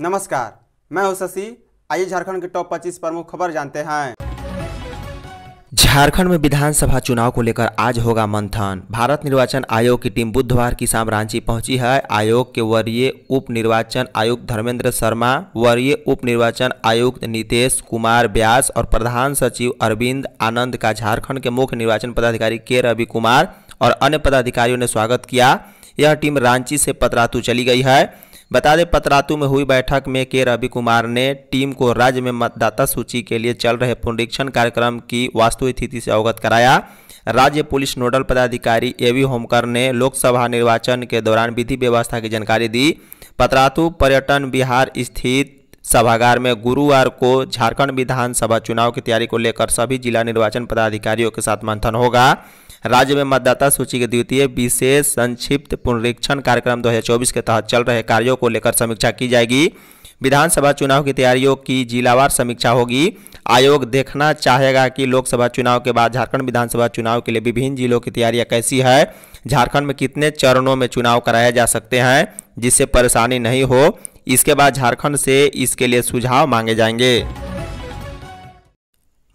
नमस्कार मैं हूं शशि आइए झारखंड के टॉप 25 प्रमुख खबर जानते हैं झारखंड में विधानसभा चुनाव को लेकर आज होगा मंथन भारत निर्वाचन आयोग की टीम बुधवार की शाम रांची पहुंची है आयोग के वरीय उप निर्वाचन आयुक्त धर्मेंद्र शर्मा वरीय उप निर्वाचन आयुक्त नीतीश कुमार व्यास और प्रधान सचिव अरविंद आनंद का झारखंड के मुख्य निर्वाचन पदाधिकारी के रवि कुमार और अन्य पदाधिकारियों ने स्वागत किया यह टीम रांची से पतरातु चली गई है बता दें पतरातू में हुई बैठक में के रवि कुमार ने टीम को राज्य में मतदाता सूची के लिए चल रहे पुनरीक्षण कार्यक्रम की वास्तु स्थिति से अवगत कराया राज्य पुलिस नोडल पदाधिकारी ए वी होमकर ने लोकसभा निर्वाचन के दौरान विधि व्यवस्था की जानकारी दी पतरातु पर्यटन बिहार स्थित सभागार में गुरुवार को झारखंड विधानसभा चुनाव की तैयारी को लेकर सभी जिला निर्वाचन पदाधिकारियों के साथ मंथन होगा राज्य में मतदाता सूची के द्वितीय विशेष संक्षिप्त पुनरीक्षण कार्यक्रम 2024 के तहत चल रहे कार्यों को लेकर समीक्षा की जाएगी विधानसभा चुनाव की तैयारियों की जिलावार समीक्षा होगी आयोग देखना चाहेगा कि लोकसभा चुनाव के बाद झारखंड विधानसभा चुनाव के लिए विभिन्न जिलों की तैयारियां कैसी है झारखंड में कितने चरणों में चुनाव कराए जा सकते हैं जिससे परेशानी नहीं हो इसके बाद झारखंड से इसके लिए सुझाव मांगे जाएंगे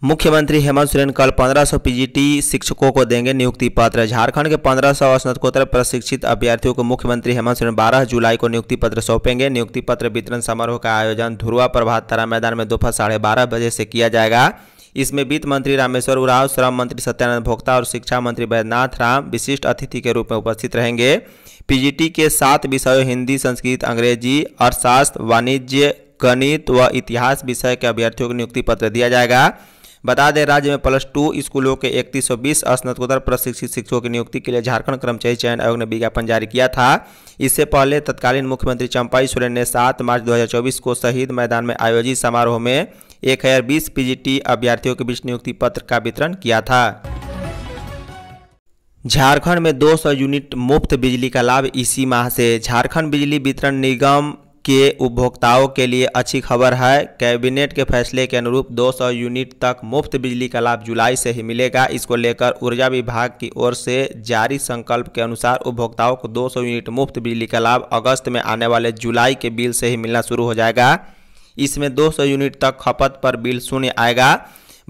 मुख्यमंत्री हेमंत सोरेन कल 1500 पीजीटी शिक्षकों को देंगे नियुक्ति पत्र झारखंड के 1500 स्नातकोत्तर प्रशिक्षित अभ्यर्थियों को मुख्यमंत्री हेमंत सोरेन 12 जुलाई को नियुक्ति पत्र सौंपेंगे नियुक्ति पत्र वितरण समारोह का आयोजन धुरवा प्रभात तारा मैदान में दोपहर साढ़े बारह बजे से किया जाएगा इसमें वित्त मंत्री रामेश्वर उराव श्रम मंत्री सत्यानंद भोक्ता और शिक्षा मंत्री बैद्यनाथ राम विशिष्ट अतिथि के रूप में उपस्थित रहेंगे पीजीटी के सात विषयों हिंदी संस्कृत अंग्रेजी अर्थशास्त्र वाणिज्य गणित व इतिहास विषय के अभ्यर्थियों को नियुक्ति पत्र दिया जाएगा बता दें राज्य में प्लस टू स्कूलों के इकतीस सौ बीस स्नातकोत्तर प्रशिक्षित शिक्षकों की नियुक्ति के लिए झारखंड कर्मचारी चयन आयोग ने विज्ञापन जारी किया था इससे पहले तत्कालीन मुख्यमंत्री चंपाई सोरेन ने सात मार्च 2024 को शहीद मैदान में आयोजित समारोह में एक हजार बीस पीजीटी अभ्यर्थियों के बीच नियुक्ति पत्र का वितरण किया था झारखंड में 200 यूनिट मुफ्त बिजली का लाभ इसी माह से झारखंड बिजली वितरण निगम के उपभोक्ताओं के लिए अच्छी खबर है कैबिनेट के फैसले के अनुरूप 200 यूनिट तक मुफ्त बिजली का लाभ जुलाई से ही मिलेगा इसको लेकर ऊर्जा विभाग की ओर से जारी संकल्प के अनुसार उपभोक्ताओं को 200 यूनिट मुफ्त बिजली का लाभ अगस्त में आने वाले जुलाई के बिल से ही मिलना शुरू हो जाएगा इसमें 200 यूनिट तक खपत पर बिल शून्य आएगा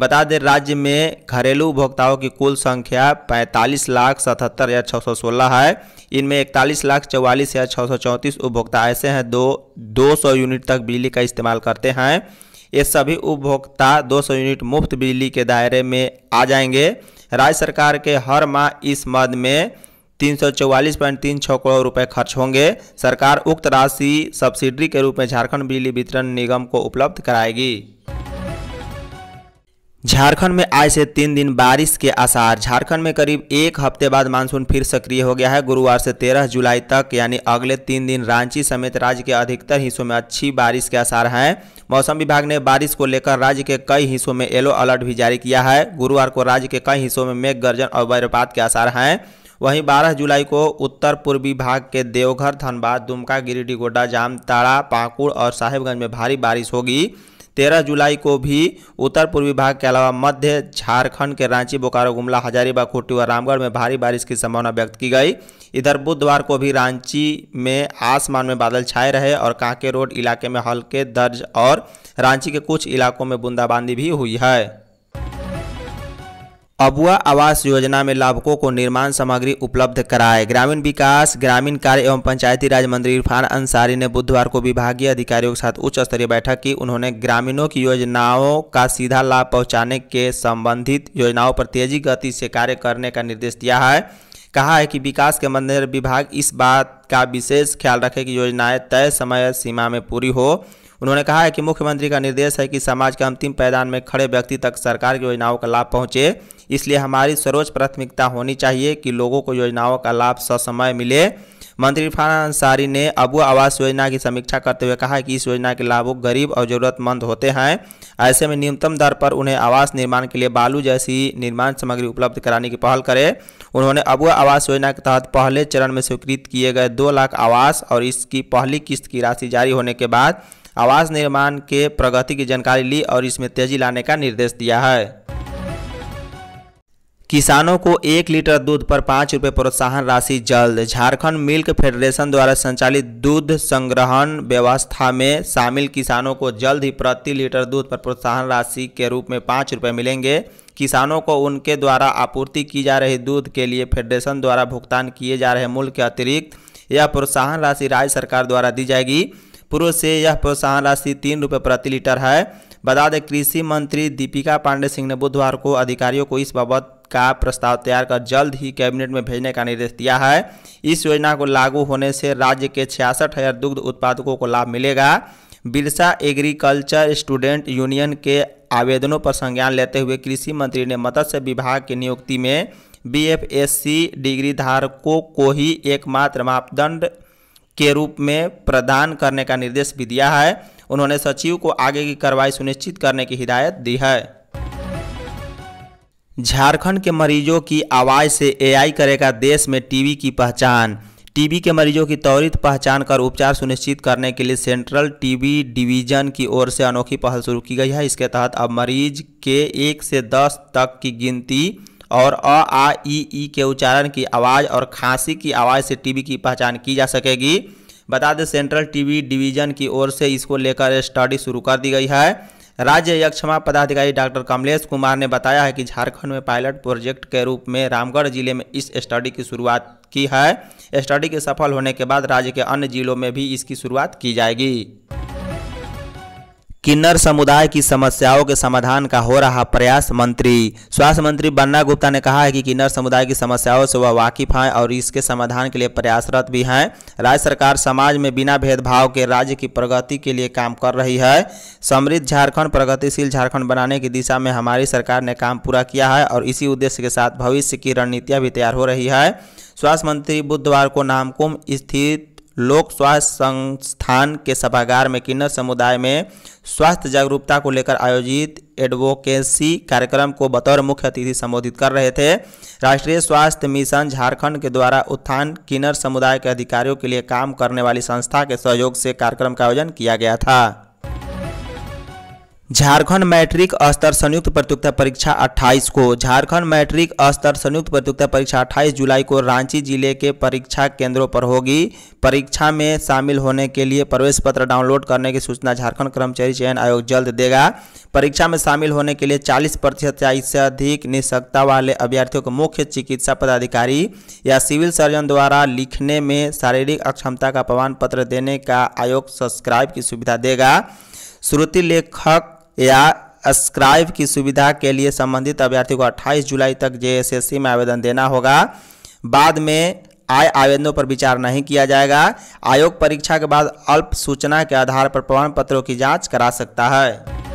बता दें राज्य में घरेलू उपभोक्ताओं की कुल संख्या पैंतालीस लाख सतहत्तर हज़ार छः सौ सोलह है इनमें इकतालीस लाख चौवालीस हज़ार छः सौ चौंतीस उपभोक्ता ऐसे हैं दो दो सौ यूनिट तक बिजली का इस्तेमाल करते हैं ये सभी उपभोक्ता दो सौ यूनिट मुफ्त बिजली के दायरे में आ जाएंगे राज्य सरकार के हर माह इस मद में तीन सौ चौवालीस पॉइंट तीन करोड़ रुपए खर्च होंगे सरकार उक्त राशि सब्सिडी के रूप में झारखंड बिजली वितरण निगम को उपलब्ध कराएगी झारखंड में आज से तीन दिन बारिश के आसार झारखंड में करीब एक हफ्ते बाद मानसून फिर सक्रिय हो गया है गुरुवार से 13 जुलाई तक यानी अगले तीन दिन रांची समेत राज्य के अधिकतर हिस्सों में अच्छी बारिश के आसार हैं मौसम विभाग ने बारिश को लेकर राज्य के कई हिस्सों में येलो अलर्ट भी जारी किया है गुरुवार को राज्य के कई हिस्सों में मेघ गर्जन और वज्रपात के आसार हैं वहीं 12 जुलाई को उत्तर पूर्वी भाग के देवघर धनबाद दुमका गिरिडीह गोड्डा जामताड़ा पाकुड़ और साहेबगंज में भारी बारिश होगी तेरह जुलाई को भी उत्तर पूर्वी भाग के अलावा मध्य झारखंड के रांची बोकारो गुमला हजारीबाग खुट्टी और रामगढ़ में भारी बारिश की संभावना व्यक्त की गई इधर बुधवार को भी रांची में आसमान में बादल छाए रहे और कांके रोड इलाके में हल्के दर्ज और रांची के कुछ इलाकों में बूंदाबांदी भी हुई है अबुआ आवास योजना में लाभकों को निर्माण सामग्री उपलब्ध कराए ग्रामीण विकास ग्रामीण कार्य एवं पंचायती राज मंत्री इरफान अंसारी ने बुधवार को विभागीय अधिकारियों के साथ उच्च स्तरीय बैठक की उन्होंने ग्रामीणों की योजनाओं का सीधा लाभ पहुंचाने के संबंधित योजनाओं पर तेजी गति से कार्य करने का निर्देश दिया है कहा है कि विकास के मद्देनजर विभाग इस बात का विशेष ख्याल रखे कि योजनाएँ तय समय सीमा में पूरी हो उन्होंने कहा है कि मुख्यमंत्री का निर्देश है कि समाज के अंतिम पैदान में खड़े व्यक्ति तक सरकार की योजनाओं का लाभ पहुँचे इसलिए हमारी सर्वोच्च प्राथमिकता होनी चाहिए कि लोगों को योजनाओं का लाभ ससमय मिले मंत्री इरफान अंसारी ने अबू आवास योजना की समीक्षा करते हुए कहा कि इस योजना के लाभुक गरीब और ज़रूरतमंद होते हैं ऐसे में न्यूनतम दर पर उन्हें आवास निर्माण के लिए बालू जैसी निर्माण सामग्री उपलब्ध कराने की पहल करें उन्होंने अबू आवास योजना के तहत पहले चरण में स्वीकृत किए गए दो लाख आवास और इसकी पहली किस्त की राशि जारी होने के बाद आवास निर्माण के प्रगति की जानकारी ली और इसमें तेजी लाने का निर्देश दिया है किसानों को एक लीटर दूध पर पाँच रुपये प्रोत्साहन राशि जल्द झारखंड मिल्क फेडरेशन द्वारा संचालित दूध संग्रहण व्यवस्था में शामिल किसानों को जल्द ही प्रति लीटर दूध पर प्रोत्साहन राशि के रूप में पाँच रुपये मिलेंगे किसानों को उनके द्वारा आपूर्ति की जा रही दूध के लिए फेडरेशन द्वारा भुगतान किए जा रहे मूल्य के अतिरिक्त यह प्रोत्साहन राशि राज्य सरकार द्वारा दी जाएगी पूर्व से यह प्रोत्साहन राशि तीन रुपये प्रति लीटर है बता दें कृषि मंत्री दीपिका पांडे सिंह ने बुधवार को अधिकारियों को इस बाबत का प्रस्ताव तैयार कर जल्द ही कैबिनेट में भेजने का निर्देश दिया है इस योजना को लागू होने से राज्य के छियासठ हज़ार दुग्ध उत्पादकों को लाभ मिलेगा बिरसा एग्रीकल्चर स्टूडेंट यूनियन के आवेदनों पर संज्ञान लेते हुए कृषि मंत्री ने मत्स्य विभाग की नियुक्ति में बीएफएससी डिग्री धारकों को ही एकमात्र मापदंड के रूप में प्रदान करने का निर्देश भी दिया है उन्होंने सचिव को आगे की कार्रवाई सुनिश्चित करने की हिदायत दी है झारखंड के मरीजों की आवाज़ से एआई करेगा देश में टीबी की पहचान टीबी के मरीजों की त्वरित पहचान कर उपचार सुनिश्चित करने के लिए सेंट्रल टीबी डिवीजन की ओर से अनोखी पहल शुरू की गई है इसके तहत अब मरीज के एक से दस तक की गिनती और अ आ ई ई के उच्चारण की आवाज़ और खांसी की आवाज़ से टीबी की पहचान की जा सकेगी बता दें सेंट्रल टीबी डिवीजन की ओर से इसको लेकर स्टडी शुरू कर दी गई है राज्य यक्षमा पदाधिकारी डॉक्टर कमलेश कुमार ने बताया है कि झारखंड में पायलट प्रोजेक्ट के रूप में रामगढ़ जिले में इस स्टडी की शुरुआत की है स्टडी के सफल होने के बाद राज्य के अन्य जिलों में भी इसकी शुरुआत की जाएगी किन्नर समुदाय की समस्याओं के समाधान का हो रहा प्रयास मंत्री स्वास्थ्य मंत्री बन्ना गुप्ता ने कहा है कि किन्नर समुदाय की समस्याओं से वह वाकिफ हैं और इसके समाधान के लिए प्रयासरत भी हैं राज्य सरकार समाज में बिना भेदभाव के राज्य की प्रगति के लिए काम कर रही है समृद्ध झारखंड प्रगतिशील झारखंड बनाने की दिशा में हमारी सरकार ने काम पूरा किया है और इसी उद्देश्य के साथ भविष्य की रणनीतियाँ भी तैयार हो रही है स्वास्थ्य मंत्री बुधवार को नामकुम स्थित लोक स्वास्थ्य संस्थान के सभागार में किन्नर समुदाय में स्वास्थ्य जागरूकता को लेकर आयोजित एडवोकेसी कार्यक्रम को बतौर मुख्य अतिथि संबोधित कर रहे थे राष्ट्रीय स्वास्थ्य मिशन झारखंड के द्वारा उत्थान किन्नर समुदाय के अधिकारियों के लिए काम करने वाली संस्था के सहयोग से कार्यक्रम का आयोजन किया गया था झारखंड मैट्रिक स्तर संयुक्त प्रतियोगिता परीक्षा 28 को झारखंड मैट्रिक स्तर संयुक्त प्रतियोगिता परीक्षा 28 जुलाई को रांची जिले के परीक्षा केंद्रों पर होगी परीक्षा में शामिल होने के लिए प्रवेश पत्र डाउनलोड करने की सूचना झारखंड कर्मचारी चयन आयोग जल्द देगा परीक्षा में शामिल होने के लिए 40 प्रतिशत या इससे अधिक निशक्ता वाले अभ्यर्थियों को मुख्य चिकित्सा पदाधिकारी या सिविल सर्जन द्वारा लिखने में शारीरिक अक्षमता का प्रमाण पत्र देने का आयोग सब्सक्राइब की सुविधा देगा श्रुति लेखक या स्क्राइब की सुविधा के लिए संबंधित अभ्यर्थी को 28 जुलाई तक जे में आवेदन देना होगा बाद में आय आवेदनों पर विचार नहीं किया जाएगा आयोग परीक्षा के बाद अल्प सूचना के आधार पर प्रमाण पत्रों की जांच करा सकता है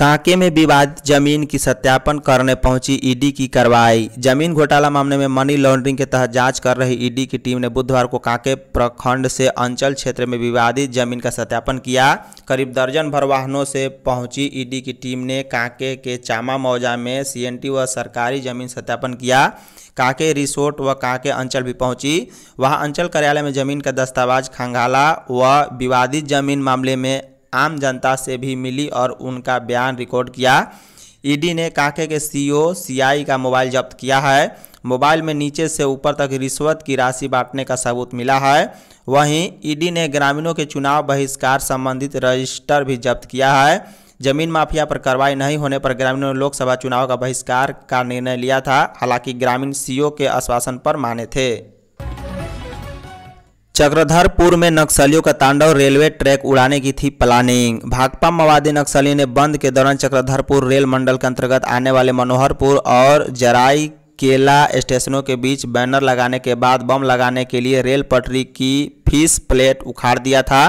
कांके में विवाद जमीन की सत्यापन करने पहुंची ईडी की कार्रवाई जमीन घोटाला मामले में मनी लॉन्ड्रिंग के तहत जांच कर रही ईडी की टीम ने बुधवार को कांके प्रखंड से अंचल क्षेत्र में विवादित जमीन का सत्यापन किया करीब दर्जन भर वाहनों से पहुंची ईडी की टीम ने कांके के चामा मौजा में सीएनटी व सरकारी जमीन सत्यापन किया कांके रिसोर्ट व कांके अंचल भी पहुंची वहां अंचल कार्यालय में जमीन का दस्तावेज खंगाला व विवादित जमीन मामले में आम जनता से भी मिली और उनका बयान रिकॉर्ड किया ईडी e ने काके के सीईओ सीआई e e का मोबाइल जब्त किया है मोबाइल में नीचे से ऊपर तक रिश्वत की राशि बांटने का सबूत मिला है वहीं ईडी ने ग्रामीणों के चुनाव बहिष्कार संबंधित रजिस्टर भी जब्त किया है जमीन माफिया पर कार्रवाई नहीं होने पर ग्रामीणों ने लोकसभा चुनाव का बहिष्कार का निर्णय लिया था हालांकि ग्रामीण सीईओ के आश्वासन पर माने थे चक्रधरपुर में नक्सलियों का तांडव रेलवे ट्रैक उड़ाने की थी प्लानिंग भाकपा माओवादी नक्सलियों ने बंद के दौरान चक्रधरपुर रेल मंडल के अंतर्गत आने वाले मनोहरपुर और जराई केला स्टेशनों के बीच बैनर लगाने के बाद बम लगाने के लिए रेल पटरी की फीस प्लेट उखाड़ दिया था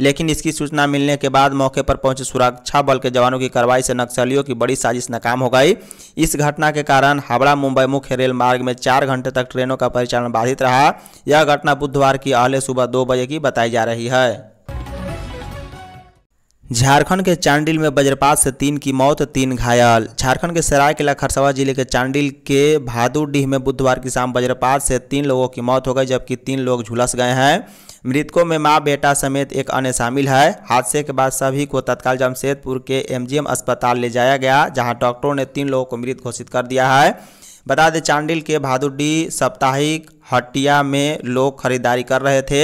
लेकिन इसकी सूचना मिलने के बाद मौके पर पहुंचे सुरक्षा बल के जवानों की कार्रवाई से नक्सलियों की बड़ी साजिश नाकाम हो गई इस घटना के कारण हावड़ा मुंबई मुख्य रेल मार्ग में चार घंटे तक ट्रेनों का परिचालन बाधित रहा यह घटना बुधवार की अहले सुबह दो बजे की बताई जा रही है झारखंड के चांडिल में वज्रपात से तीन की मौत तीन घायल झारखंड के सरायकेला खरसावा जिले के चांडिल के भादुडीह में बुधवार की शाम वज्रपात से तीन लोगों की मौत हो गई जबकि तीन लोग झुलस गए हैं मृतकों में मां बेटा समेत एक अन्य शामिल है हादसे के बाद सभी को तत्काल जमशेदपुर के एमजीएम अस्पताल ले जाया गया जहां डॉक्टरों ने तीन लोगों को मृत घोषित कर दिया है बता दें चांडिल के भादुडी साप्ताहिक हटिया में लोग खरीदारी कर रहे थे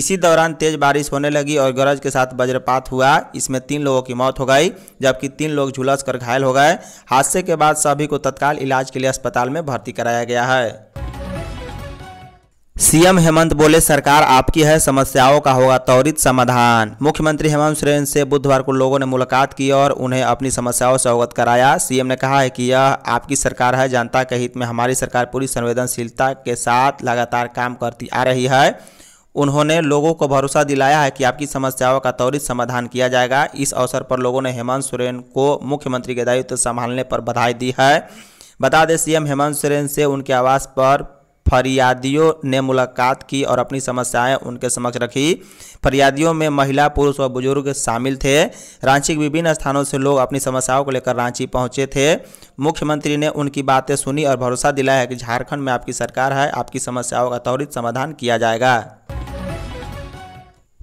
इसी दौरान तेज बारिश होने लगी और गरज के साथ वज्रपात हुआ इसमें तीन लोगों की मौत हो गई जबकि तीन लोग झुलस कर घायल हो गए हादसे के बाद सभी को तत्काल इलाज के लिए अस्पताल में भर्ती कराया गया है सीएम हेमंत बोले सरकार आपकी है समस्याओं का होगा त्वरित समाधान मुख्यमंत्री हेमंत सोरेन से बुधवार को लोगों ने मुलाकात की और उन्हें अपनी समस्याओं से अवगत कराया सीएम ने कहा है कि यह आपकी सरकार है जनता के हित में हमारी सरकार पूरी संवेदनशीलता के साथ लगातार काम करती आ रही है उन्होंने लोगों को भरोसा दिलाया है कि आपकी समस्याओं का त्वरित समाधान किया जाएगा इस अवसर पर लोगों ने हेमंत सोरेन को मुख्यमंत्री के दायित्व संभालने पर बधाई दी है बता दें सीएम हेमंत सोरेन से उनके आवास पर फरियादियों ने मुलाकात की और अपनी समस्याएं उनके समक्ष रखी फरियादियों में महिला पुरुष और बुजुर्ग शामिल थे रांची के विभिन्न स्थानों से लोग अपनी समस्याओं को लेकर रांची पहुंचे थे मुख्यमंत्री ने उनकी बातें सुनी और भरोसा दिलाया कि झारखंड में आपकी सरकार है आपकी समस्याओं का त्वरित समाधान किया जाएगा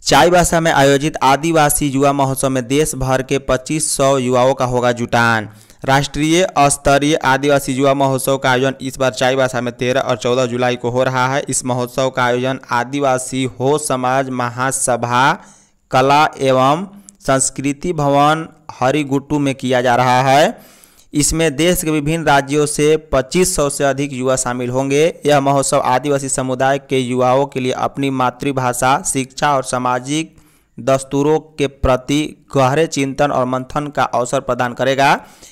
चाईबासा में आयोजित आदिवासी युवा महोत्सव में देश भर के 2500 युवाओं का होगा जुटान राष्ट्रीय स्तरीय आदिवासी युवा महोत्सव का आयोजन इस बार चाई भाषा में तेरह और चौदह जुलाई को हो रहा है इस महोत्सव का आयोजन आदिवासी हो समाज महासभा कला एवं संस्कृति भवन हरिगुट्टू में किया जा रहा है इसमें देश के विभिन्न राज्यों से 2500 से अधिक युवा शामिल होंगे यह महोत्सव आदिवासी समुदाय के युवाओं के लिए अपनी मातृभाषा शिक्षा और सामाजिक दस्तूरों के प्रति गहरे चिंतन और मंथन का अवसर प्रदान करेगा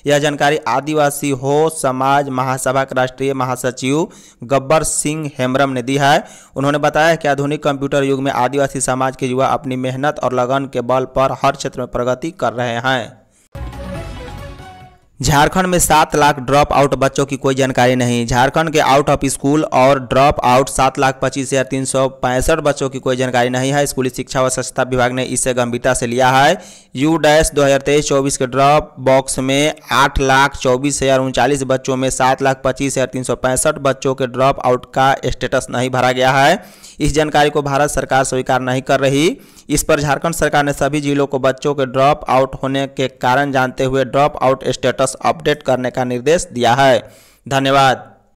यह जानकारी आदिवासी हो समाज महासभा के राष्ट्रीय महासचिव गब्बर सिंह हेमरम ने दी है उन्होंने बताया कि आधुनिक कंप्यूटर युग में आदिवासी समाज के युवा अपनी मेहनत और लगन के बल पर हर क्षेत्र में प्रगति कर रहे हैं झारखंड में सात लाख ड्रॉप आउट बच्चों की कोई जानकारी नहीं झारखंड के आउट ऑफ स्कूल और ड्रॉप आउट सात लाख पच्चीस हजार तीन सौ पैंसठ बच्चों की कोई जानकारी नहीं है स्कूली शिक्षा व स्वच्छता विभाग ने इसे गंभीरता से लिया है यू डैश दो हजार तेईस चौबीस के ड्रॉप बॉक्स में आठ लाख चौबीस हजार उनचालीस बच्चों में सात लाख पच्चीस हजार तीन सौ पैंसठ बच्चों के ड्रॉप आउट का स्टेटस नहीं भरा गया है इस जानकारी को भारत सरकार स्वीकार नहीं कर रही इस पर झारखंड सरकार ने सभी जिलों को बच्चों के ड्रॉप आउट होने के कारण जानते हुए drop out status status update करने का निर्देश दिया है धन्यवाद